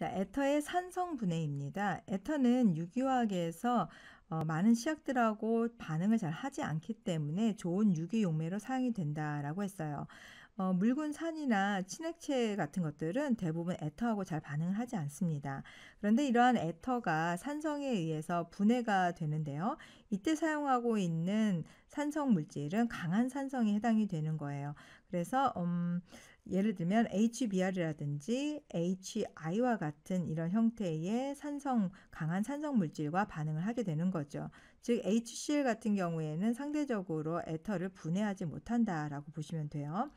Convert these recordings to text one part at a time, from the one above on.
자, 에터의 산성 분해입니다. 에터는 유기화학에서 어, 많은 시약들하고 반응을 잘 하지 않기 때문에 좋은 유기용매로 사용이 된다라고 했어요. 어, 묽은 산이나 친액체 같은 것들은 대부분 에터하고 잘 반응을 하지 않습니다. 그런데 이러한 에터가 산성에 의해서 분해가 되는데요. 이때 사용하고 있는 산성 물질은 강한 산성에 해당이 되는 거예요. 그래서 음, 예를 들면 HBr이라든지 HI와 같은 이런 형태의 산성 강한 산성 물질과 반응을 하게 되는 거죠. 즉 HCl 같은 경우에는 상대적으로 에터를 분해하지 못한다라고 보시면 돼요.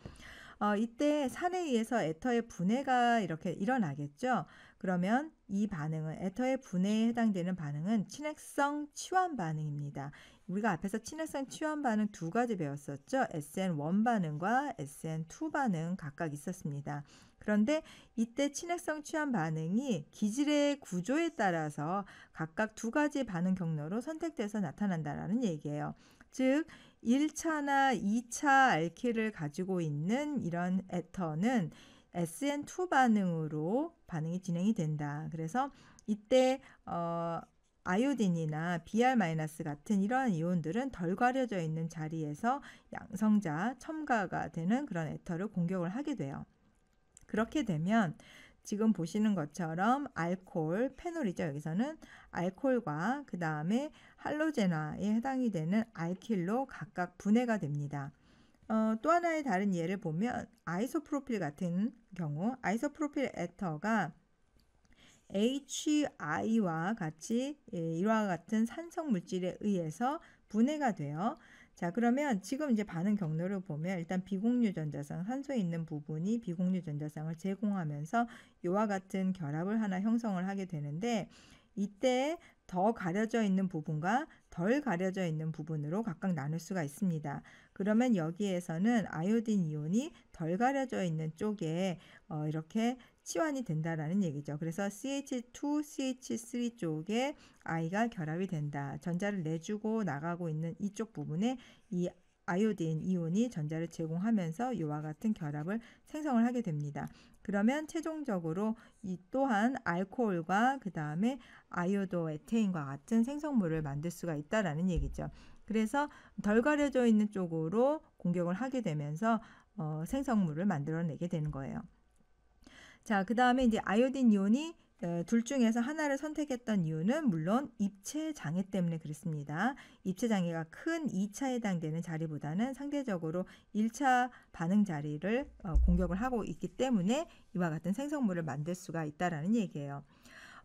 어, 이때 산에 의해서 에터의 분해가 이렇게 일어나겠죠. 그러면 이 반응은 에터의 분해에 해당되는 반응은 친핵성 치환 반응입니다. 우리가 앞에서 친핵성 치환 반응 두 가지 배웠었죠. SN1 반응과 SN2 반응 각각 있었습니다. 그런데 이때 친핵성 치환 반응이 기질의 구조에 따라서 각각 두 가지 반응 경로로 선택돼서 나타난다라는 얘기예요. 즉 1차나 2차 알킬을 가지고 있는 이런 에터는 SN2 반응으로 반응이 진행이 된다. 그래서 이때 어아이오딘이나 Br- 같은 이런 이온들은 덜 가려져 있는 자리에서 양성자 첨가가 되는 그런 에터를 공격을 하게 돼요. 그렇게 되면 지금 보시는 것처럼 알코올, 페놀이죠. 여기서는 알코올과 그 다음에 할로젠화에 해당이 되는 알킬로 각각 분해가 됩니다. 어, 또 하나의 다른 예를 보면 아이소프로필 같은 경우 아이소프로필 에터가 HI와 같이 예, 이와 같은 산성 물질에 의해서 분해가 돼요. 자, 그러면 지금 이제 반응 경로를 보면 일단 비공유 전자상 산소에 있는 부분이 비공유 전자상을 제공하면서 이와 같은 결합을 하나 형성을 하게 되는데 이때 더 가려져 있는 부분과 덜 가려져 있는 부분으로 각각 나눌 수가 있습니다. 그러면 여기에서는 아요딘 이온이 덜 가려져 있는 쪽에 어, 이렇게 치환이 된다라는 얘기죠. 그래서 CH2, CH3 쪽에 I가 결합이 된다. 전자를 내주고 나가고 있는 이쪽 부분에 이 아이오딘 이온이 전자를 제공하면서 이와 같은 결합을 생성을 하게 됩니다. 그러면 최종적으로 이 또한 알코올과 그 다음에 아이오도 에테인과 같은 생성물을 만들 수가 있다라는 얘기죠. 그래서 덜 가려져 있는 쪽으로 공격을 하게 되면서 어, 생성물을 만들어내게 되는 거예요. 자, 그 다음에 이제 아이오딘 이온이 어, 둘 중에서 하나를 선택했던 이유는 물론 입체 장애 때문에 그렇습니다. 입체 장애가 큰 2차 에 해당되는 자리보다는 상대적으로 1차 반응 자리를 어, 공격을 하고 있기 때문에 이와 같은 생성물을 만들 수가 있다라는 얘기예요.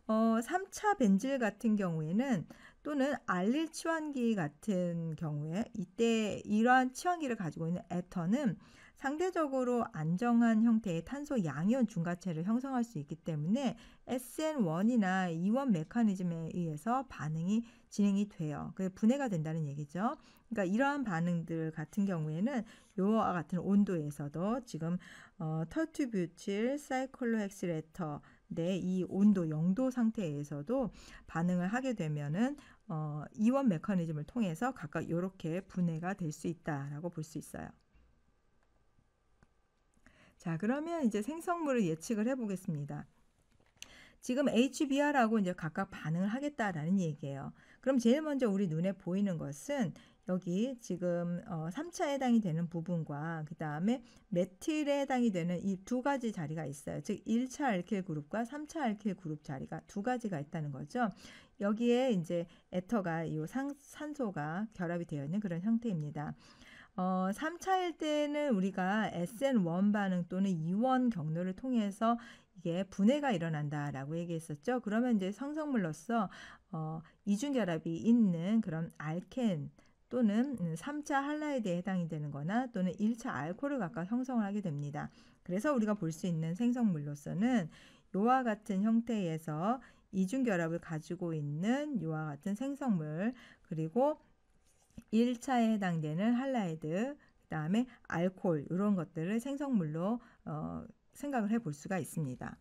어, 3차 벤질 같은 경우에는 또는 알릴 치환기 같은 경우에 이때 이러한 치환기를 가지고 있는 에터는 상대적으로 안정한 형태의 탄소 양이온 중과체를 형성할 수 있기 때문에 SN1이나 이원 메커니즘에 의해서 반응이 진행이 돼요. 그 분해가 된다는 얘기죠. 그러니까 이러한 반응들 같은 경우에는 요와 같은 온도에서도 지금 어, 터투뷰틸 사이클로헥스레터 네, 이 온도 영도 상태에서도 반응을 하게 되면은 어, 이원 메커니즘을 통해서 각각 이렇게 분해가 될 수 있다라고 볼 수 있어요. 자, 그러면 이제 생성물을 예측을 해 보겠습니다. 지금 HBR하고 이제 각각 반응을 하겠다라는 얘기예요. 그럼 제일 먼저 우리 눈에 보이는 것은 여기 지금 어, 3차에 해당이 되는 부분과 그 다음에 메틸에 해당이 되는 이 두 가지 자리가 있어요. 즉 1차 알킬 그룹과 3차 알킬 그룹 자리가 두 가지가 있다는 거죠. 여기에 이제 에터가 이 상, 산소가 결합이 되어 있는 그런 형태입니다. 어, 3차일 때는 우리가 SN1 반응 또는 2원 경로를 통해서 이게 분해가 일어난다라고 얘기했었죠. 그러면 이제 성성물로서 어, 이중 결합이 있는 그런 알켄 또는 3차 음, 할라에 대해 해당이 되는 거나 또는 1차 알코올을 각각 형성을 하게 됩니다. 그래서 우리가 볼 수 있는 생성물로서는 요와 같은 형태에서 이중 결합을 가지고 있는 요와 같은 생성물 그리고 1차에 해당되는 할라이드 그다음에 알코올 이런 것들을 생성물로 어, 생각을 해 볼 수가 있습니다.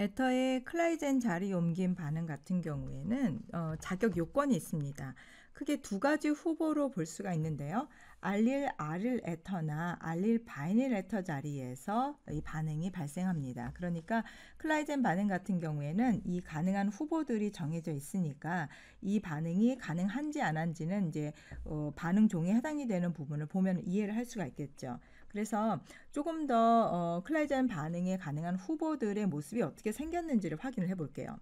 에터의 클라이젠 자리 옮긴 반응 같은 경우에는 어, 자격 요건이 있습니다. 크게 두 가지 후보로 볼 수가 있는데요. 알릴 r 릴 에터나 알릴 바이닐 에터 자리에서 이 반응이 발생합니다. 그러니까 클라이젠 반응 같은 경우에는 이 가능한 후보들이 정해져 있으니까 이 반응이 가능한지 안 한지는 이제 어, 반응 종에 해당이 되는 부분을 보면 이해를 할 수가 있겠죠. 그래서 조금 더 어, 클라이젠 반응에 가능한 후보들의 모습이 어떻게 생겼는지를 확인을 해볼게요.